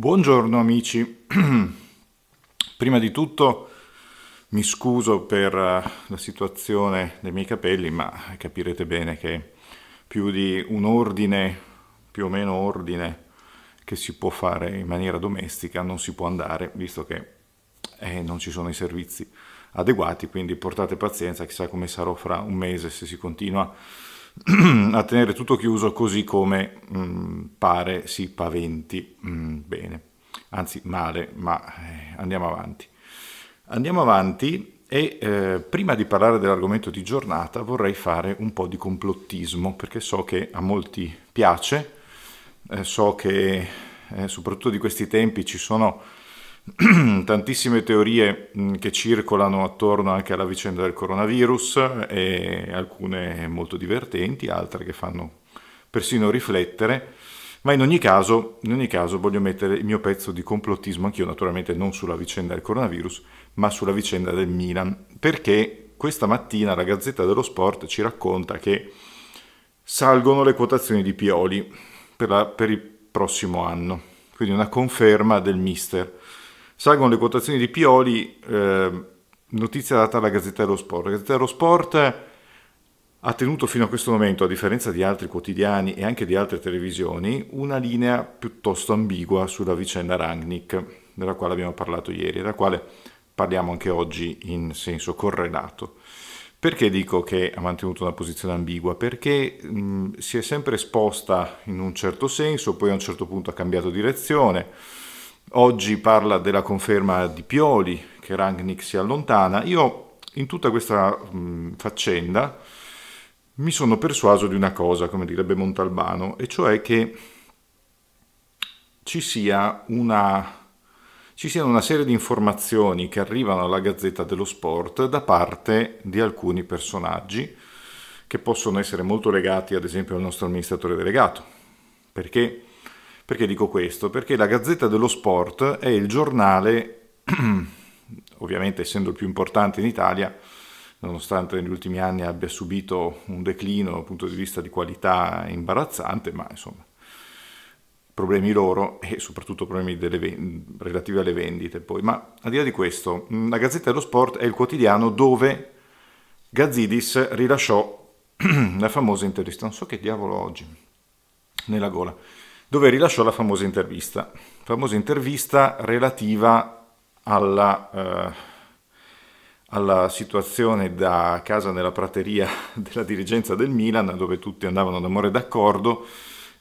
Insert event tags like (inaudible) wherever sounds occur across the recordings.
Buongiorno amici, (clears throat) prima di tutto mi scuso per eh, la situazione dei miei capelli, ma capirete bene che più di un ordine, più o meno ordine, che si può fare in maniera domestica non si può andare, visto che eh, non ci sono i servizi adeguati, quindi portate pazienza, chissà come sarò fra un mese se si continua (clears throat) a tenere tutto chiuso così come mh, mm, pare si paventi. Mh, mm, bene, anzi male, ma eh, andiamo avanti. Andiamo avanti e eh, prima di parlare dell'argomento di giornata vorrei fare un po' di complottismo perché so che a molti piace, eh, so che eh, soprattutto di questi tempi ci sono (clears throat) tantissime teorie mm, che circolano attorno anche alla vicenda del coronavirus, alcune molto divertenti, altre che fanno persino riflettere, ma in ogni caso, in ogni caso voglio mettere il mio pezzo di complottismo anch'io, naturalmente non sulla vicenda del coronavirus, ma sulla vicenda del Milan, perché questa mattina la Gazzetta dello Sport ci racconta che salgono le quotazioni di Pioli per, la, per il prossimo anno, quindi una conferma del mister. Salgono le quotazioni di Pioli, eh, notizia data alla Gazzetta dello Sport. La Gazzetta dello Sport ha tenuto fino a questo momento, a differenza di altri quotidiani e anche di altre televisioni, una linea piuttosto ambigua sulla vicenda Rangnick, della quale abbiamo parlato ieri e della quale parliamo anche oggi in senso correlato. Perché dico che ha mantenuto una posizione ambigua? Perché mh, si è sempre esposta in un certo senso, poi a un certo punto ha cambiato direzione Oggi parla della conferma di Pioli, che Rangnick si allontana. Io in tutta questa mh, faccenda mi sono persuaso di una cosa, come direbbe Montalbano, e cioè che ci, sia una, ci siano una serie di informazioni che arrivano alla Gazzetta dello Sport da parte di alcuni personaggi che possono essere molto legati ad esempio al nostro amministratore delegato, perché perché dico questo? Perché la Gazzetta dello Sport è il giornale, (clears throat) ovviamente essendo il più importante in Italia, nonostante negli ultimi anni abbia subito un declino dal punto di vista di qualità imbarazzante, ma insomma, problemi loro e soprattutto problemi delle, relativi alle vendite. Poi. Ma al di là di questo, la Gazzetta dello Sport è il quotidiano dove Gazzidis rilasciò (clears throat) la famosa intervista, non so che diavolo oggi, nella gola dove rilasciò la famosa intervista, famosa intervista relativa alla, eh, alla situazione da casa nella prateria (laughs) della dirigenza del Milan, dove tutti andavano d'amore e d'accordo,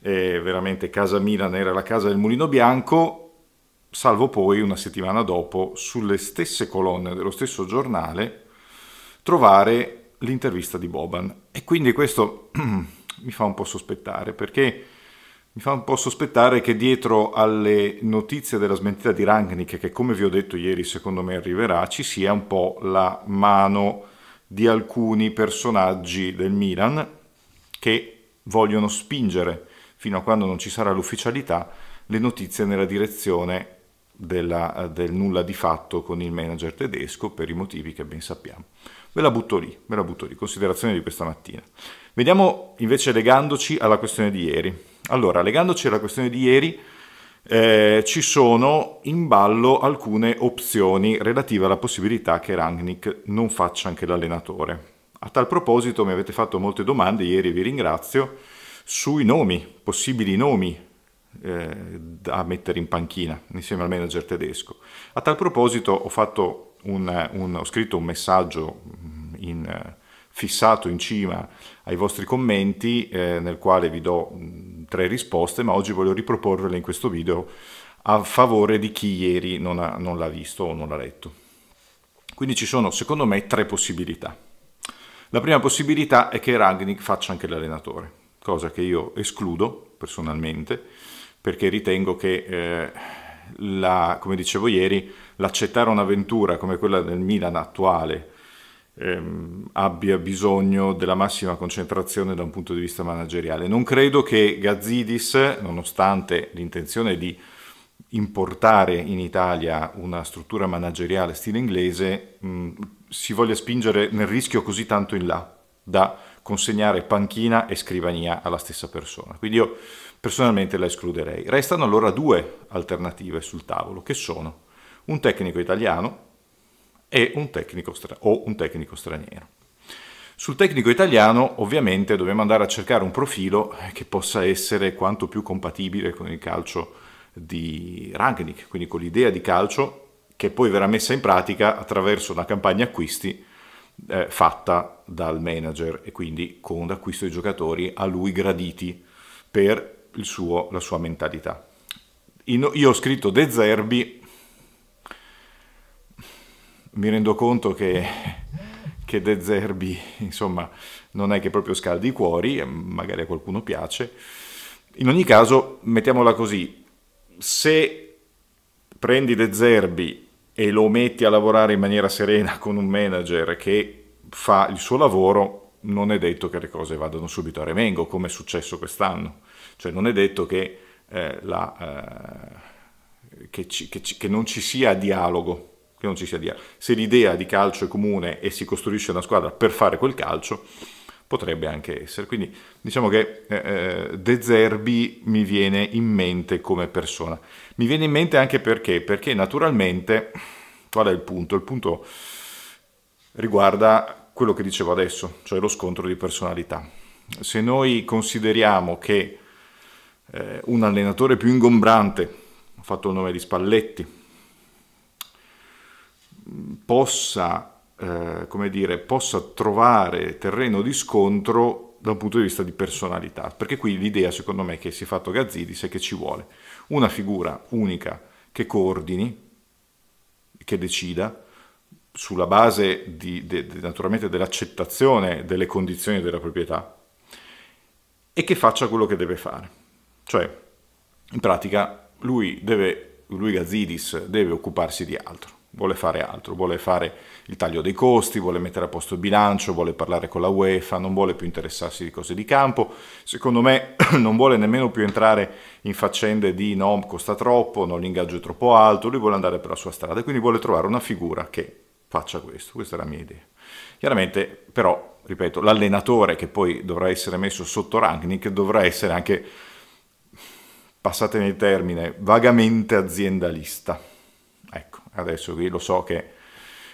e veramente casa Milan era la casa del mulino bianco, salvo poi una settimana dopo, sulle stesse colonne dello stesso giornale, trovare l'intervista di Boban. E quindi questo (clears throat) mi fa un po' sospettare, perché mi fa un po' sospettare che dietro alle notizie della smentita di Rangnick, che come vi ho detto ieri secondo me arriverà, ci sia un po' la mano di alcuni personaggi del Milan che vogliono spingere fino a quando non ci sarà l'ufficialità le notizie nella direzione della, del nulla di fatto con il manager tedesco per i motivi che ben sappiamo. Ve la butto lì, ve la butto lì, considerazione di questa mattina. Vediamo invece legandoci alla questione di ieri. Allora, legandoci alla questione di ieri, eh, ci sono in ballo alcune opzioni relative alla possibilità che Rangnick non faccia anche l'allenatore. A tal proposito mi avete fatto molte domande ieri, vi ringrazio, sui nomi, possibili nomi eh, da mettere in panchina insieme al manager tedesco. A tal proposito ho, un, un, ho scritto un messaggio mm, in eh, fissato in cima ai vostri commenti eh, nel quale vi do mh, mm, tre risposte, ma oggi voglio riproporvele in questo video a favore di chi ieri non, ha, non l'ha visto o non l'ha letto. Quindi ci sono secondo me tre possibilità. La prima possibilità è che Ragnick faccia anche l'allenatore, cosa che io escludo personalmente perché ritengo che, eh, la, come dicevo ieri, l'accettare un'avventura come quella del Milan attuale, ehm, abbia bisogno della massima concentrazione da un punto di vista manageriale. Non credo che Gazzidis, nonostante l'intenzione di importare in Italia una struttura manageriale stile inglese, mh, mm, si voglia spingere nel rischio così tanto in là da consegnare panchina e scrivania alla stessa persona. Quindi io personalmente la escluderei. Restano allora due alternative sul tavolo, che sono un tecnico italiano e un tecnico o un tecnico straniero. Sul tecnico italiano ovviamente dobbiamo andare a cercare un profilo che possa essere quanto più compatibile con il calcio di Ragnick, quindi con l'idea di calcio che poi verrà messa in pratica attraverso una campagna acquisti eh, fatta dal manager e quindi con l'acquisto di giocatori a lui graditi per suo, la sua mentalità. io ho scritto De Zerbi mi rendo conto che, che De Zerbi, insomma, non è che proprio scaldi i cuori, eh, magari a qualcuno piace. In ogni caso, mettiamola così, se prendi De Zerbi e lo metti a lavorare in maniera serena con un manager che fa il suo lavoro, non è detto che le cose vadano subito a remengo, come è successo quest'anno. Cioè non è detto che, eh, la, eh, che, ci, che, ci, che non ci sia dialogo che non ci sia dia. Se l'idea di calcio è comune e si costruisce una squadra per fare quel calcio, potrebbe anche essere. Quindi diciamo che eh, eh, De Zerbi mi viene in mente come persona. Mi viene in mente anche perché, perché naturalmente, qual è il punto? Il punto riguarda quello che dicevo adesso, cioè lo scontro di personalità. Se noi consideriamo che eh, un allenatore più ingombrante, ho fatto il nome di Spalletti, possa, eh, come dire, possa trovare terreno di scontro da un punto di vista di personalità, perché qui l'idea secondo me che si è fatto Gazzidis è che ci vuole una figura unica che coordini, che decida, sulla base di, de, de, naturalmente dell'accettazione delle condizioni della proprietà e che faccia quello che deve fare. Cioè, in pratica, lui, deve, lui Gazidis deve occuparsi di altro vuole fare altro, vuole fare il taglio dei costi, vuole mettere a posto il bilancio, vuole parlare con la UEFA, non vuole più interessarsi di cose di campo, secondo me (clears throat) non vuole nemmeno più entrare in faccende di no, costa troppo, non l'ingaggio è troppo alto, lui vuole andare per la sua strada, e quindi vuole trovare una figura che faccia questo, questa è la mia idea. Chiaramente però, ripeto, l'allenatore che poi dovrà essere messo sotto Rangnick dovrà essere anche, passatemi il termine, vagamente aziendalista Adesso lo so che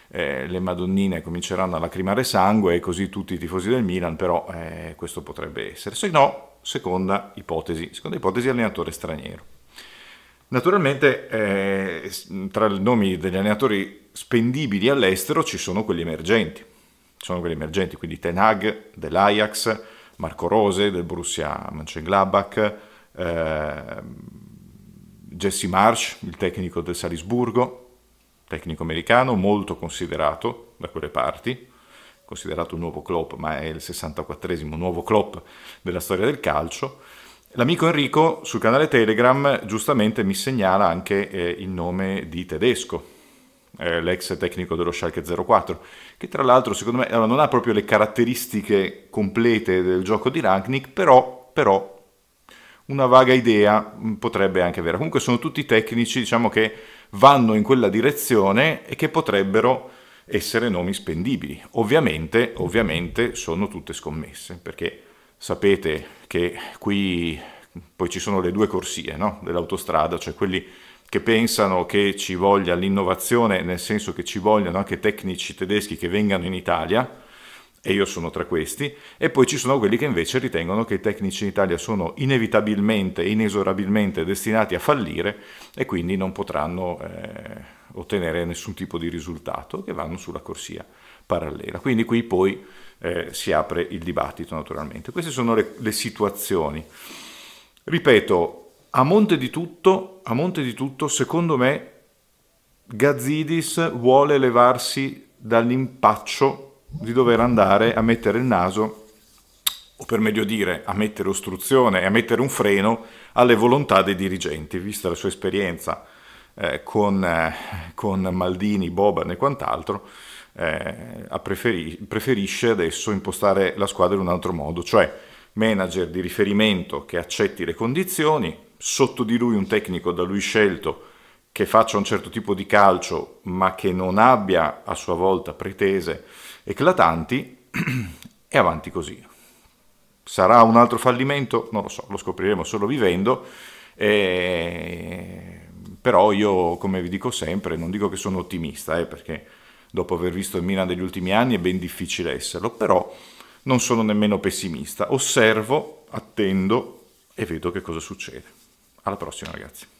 eh, le Madonnine cominceranno a lacrimare sangue e così tutti i tifosi del Milan, però eh, questo potrebbe essere. Se no, seconda ipotesi, seconda ipotesi allenatore straniero. Naturalmente eh, tra i nomi degli allenatori spendibili all'estero ci sono quelli emergenti, sono quelli emergenti, quindi Ten Hag dell'Ajax, Marco Rose del Borussia Mönchengladbach, eh, Jesse Marsh, il tecnico del Salisburgo, tecnico americano molto considerato da quelle parti, considerato un nuovo Klopp, ma è il 64esimo nuovo Klopp della storia del calcio. L'amico Enrico sul canale Telegram giustamente mi segnala anche eh, il nome di Tedesco, eh, l'ex tecnico dello Schalke 04, che tra l'altro secondo me allora, non ha proprio le caratteristiche complete del gioco di Ragnick, però, però una vaga idea mm, potrebbe anche avere. Comunque sono tutti tecnici, diciamo che vanno in quella direzione e che potrebbero essere nomi spendibili. Ovviamente, ovviamente sono tutte scommesse, perché sapete che qui poi ci sono le due corsie no? dell'autostrada, cioè quelli che pensano che ci voglia l'innovazione, nel senso che ci vogliono anche tecnici tedeschi che vengano in Italia, e io sono tra questi, e poi ci sono quelli che invece ritengono che i tecnici in Italia sono inevitabilmente e inesorabilmente destinati a fallire e quindi non potranno eh, ottenere nessun tipo di risultato, che vanno sulla corsia parallela. Quindi qui poi eh, si apre il dibattito naturalmente. Queste sono le, le situazioni. Ripeto, a monte di tutto, a monte di tutto secondo me, Gazzidis vuole levarsi dall'impaccio di dover andare a mettere il naso o per meglio dire a mettere ostruzione e a mettere un freno alle volontà dei dirigenti, vista la sua esperienza eh, con, eh, con, Maldini, Boban e quant'altro, eh, preferi- preferisce adesso impostare la squadra in un altro modo, cioè manager di riferimento che accetti le condizioni, sotto di lui un tecnico da lui scelto che faccia un certo tipo di calcio ma che non abbia a sua volta pretese eclatanti (clears throat) e avanti così. Sarà un altro fallimento? Non lo so, lo scopriremo solo vivendo. Eh, però io, come vi dico sempre, non dico che sono ottimista, eh, perché dopo aver visto il Milan degli ultimi anni è ben difficile esserlo, però non sono nemmeno pessimista. Osservo, attendo e vedo che cosa succede. Alla prossima ragazzi.